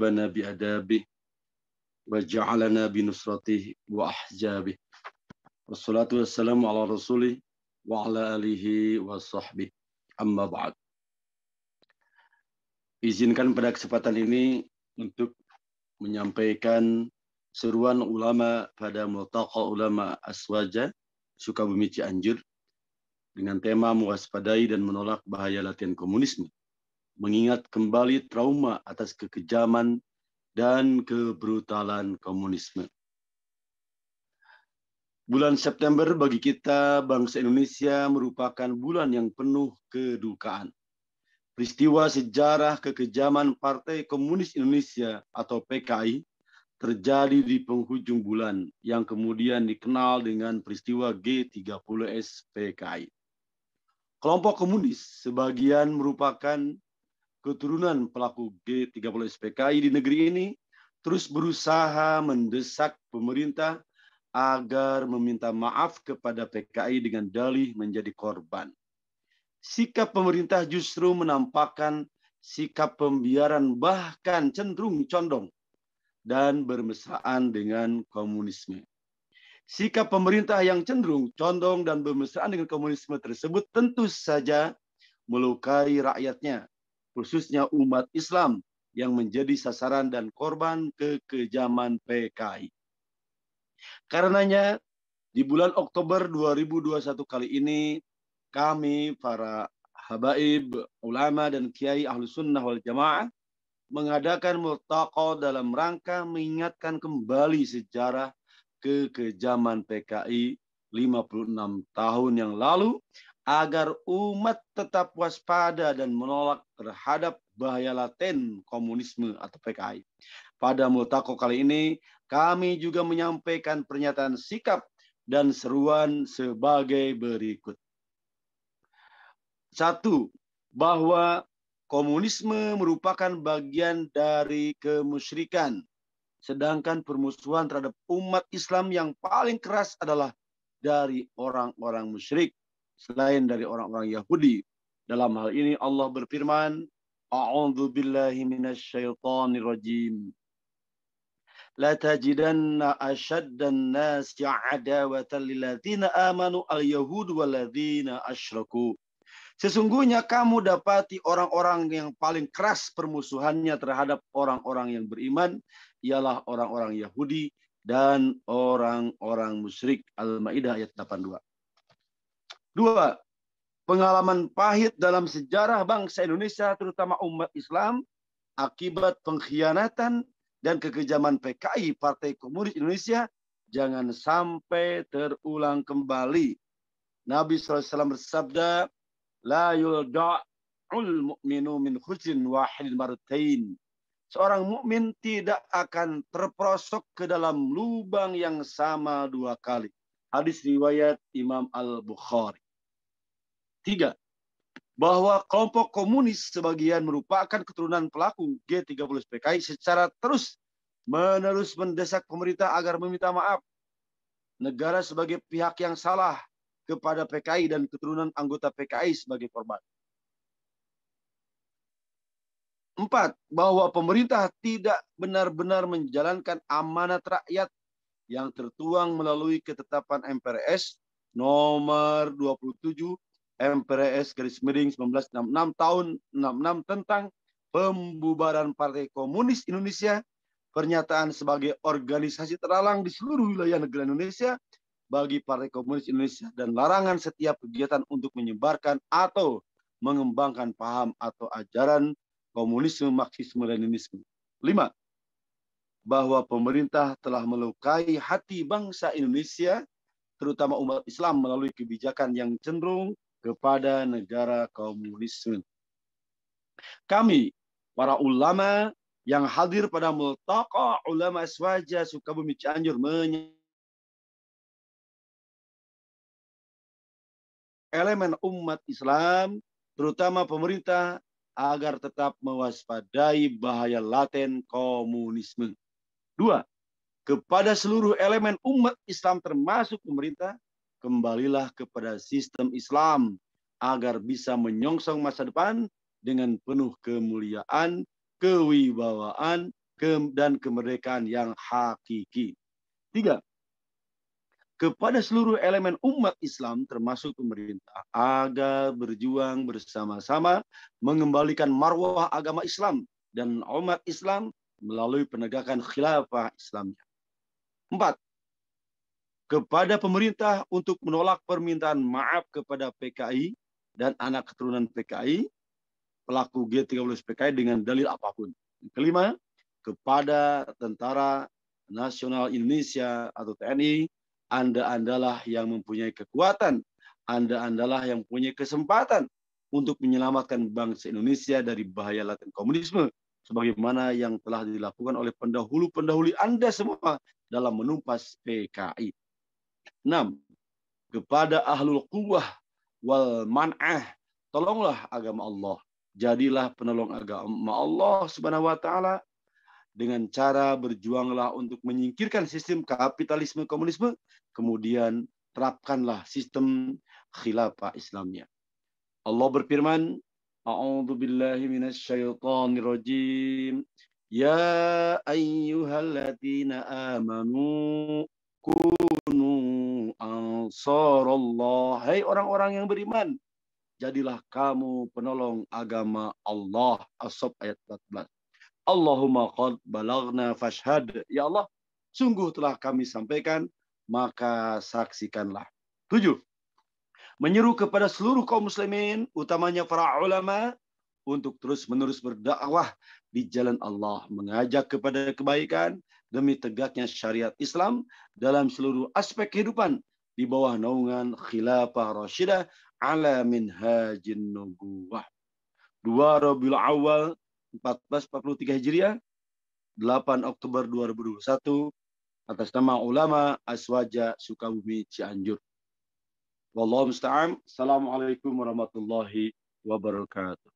أدبنا بأدابه وجعلنا بنصرته وأحجابه والصلاة والسلام على رسوله وعلى آله وصحبه أما بعد Izinkan pada kesempatan ini untuk menyampaikan seruan ulama pada Multaqa Ulama Aswaja Sukabumi Cianjur dengan tema mewaspadai dan menolak bahaya latihan komunisme mengingat kembali trauma atas kekejaman dan kebrutalan komunisme. Bulan September bagi kita bangsa Indonesia merupakan bulan yang penuh kedukaan. Peristiwa sejarah kekejaman Partai Komunis Indonesia atau PKI terjadi di penghujung bulan yang kemudian dikenal dengan peristiwa G30S PKI. Kelompok komunis sebagian merupakan keturunan pelaku G30 SPKI di negeri ini terus berusaha mendesak pemerintah agar meminta maaf kepada PKI dengan dalih menjadi korban. Sikap pemerintah justru menampakkan sikap pembiaran bahkan cenderung condong dan bermesraan dengan komunisme. Sikap pemerintah yang cenderung condong dan bermesraan dengan komunisme tersebut tentu saja melukai rakyatnya khususnya umat Islam yang menjadi sasaran dan korban kekejaman PKI. Karenanya, di bulan Oktober 2021 kali ini, kami para habaib, ulama, dan kiai ahlu sunnah wal jamaah mengadakan multaqo dalam rangka mengingatkan kembali sejarah kekejaman PKI 56 tahun yang lalu agar umat tetap waspada dan menolak terhadap bahaya laten komunisme atau PKI. Pada Multako kali ini, kami juga menyampaikan pernyataan sikap dan seruan sebagai berikut. Satu, bahwa komunisme merupakan bagian dari kemusyrikan. Sedangkan permusuhan terhadap umat Islam yang paling keras adalah dari orang-orang musyrik selain dari orang-orang Yahudi. Dalam hal ini Allah berfirman, A'udzu billahi minasyaitonir rajim. La tajidanna ashaddan nas adawatan lilladzina amanu al-yahud walladzina asyraku. Sesungguhnya kamu dapati orang-orang yang paling keras permusuhannya terhadap orang-orang yang beriman ialah orang-orang Yahudi dan orang-orang musyrik. Al-Maidah ayat 82. Dua, pengalaman pahit dalam sejarah bangsa Indonesia terutama umat Islam akibat pengkhianatan dan kekejaman PKI Partai Komunis Indonesia jangan sampai terulang kembali. Nabi SAW bersabda, La yulda'ul mu'minu min khusin wahidin martain seorang mukmin tidak akan terperosok ke dalam lubang yang sama dua kali. Hadis riwayat Imam Al-Bukhari. Tiga, bahwa kelompok komunis sebagian merupakan keturunan pelaku G30 PKI secara terus menerus mendesak pemerintah agar meminta maaf negara sebagai pihak yang salah kepada PKI dan keturunan anggota PKI sebagai korban. Empat, bahwa pemerintah tidak benar-benar menjalankan amanat rakyat yang tertuang melalui ketetapan MPRS nomor 27 MPRS garis miring 1966 tahun 66 tentang pembubaran Partai Komunis Indonesia, pernyataan sebagai organisasi terlarang di seluruh wilayah negara Indonesia bagi Partai Komunis Indonesia dan larangan setiap kegiatan untuk menyebarkan atau mengembangkan paham atau ajaran komunisme, marxisme, leninisme. Lima, bahwa pemerintah telah melukai hati bangsa Indonesia, terutama umat Islam melalui kebijakan yang cenderung kepada negara komunisme. Kami, para ulama yang hadir pada Multaqa Ulama Aswaja Sukabumi Cianjur menyatakan elemen umat Islam, terutama pemerintah agar tetap mewaspadai bahaya laten komunisme. Dua, kepada seluruh elemen umat Islam termasuk pemerintah, kembalilah kepada sistem Islam agar bisa menyongsong masa depan dengan penuh kemuliaan, kewibawaan, dan kemerdekaan yang hakiki. Tiga, kepada seluruh elemen umat Islam termasuk pemerintah agar berjuang bersama-sama mengembalikan marwah agama Islam dan umat Islam melalui penegakan khilafah Islamnya. Empat, kepada pemerintah untuk menolak permintaan maaf kepada PKI dan anak keturunan PKI, pelaku g 30 PKI dengan dalil apapun. kelima, kepada Tentara Nasional Indonesia atau TNI anda andalah yang mempunyai kekuatan, Anda andalah yang punya kesempatan untuk menyelamatkan bangsa Indonesia dari bahaya laten komunisme sebagaimana yang telah dilakukan oleh pendahulu-pendahulu Anda semua dalam menumpas PKI. 6. Kepada ahlul kuwah wal man'ah, tolonglah agama Allah. Jadilah penolong agama Allah Subhanahu wa taala dengan cara berjuanglah untuk menyingkirkan sistem kapitalisme komunisme, kemudian terapkanlah sistem khilafah Islamnya. Allah berfirman, A'udzu billahi minasyaitonir rajim. Ya ayyuhalladzina amanu kunu ansarallah. Hai orang-orang yang beriman, jadilah kamu penolong agama Allah. asop ayat 14. Allahumma qad balagna fashhad. Ya Allah, sungguh telah kami sampaikan, maka saksikanlah. Tujuh. Menyeru kepada seluruh kaum muslimin, utamanya para ulama, untuk terus-menerus berdakwah di jalan Allah, mengajak kepada kebaikan demi tegaknya syariat Islam dalam seluruh aspek kehidupan di bawah naungan khilafah rasyidah ala minhajin nubuwah. Dua Rabiul Awal 1443 Hijriah 8 Oktober 2021 atas nama ulama Aswaja Sukabumi Cianjur. Wallahu musta'an. Assalamualaikum warahmatullahi wabarakatuh.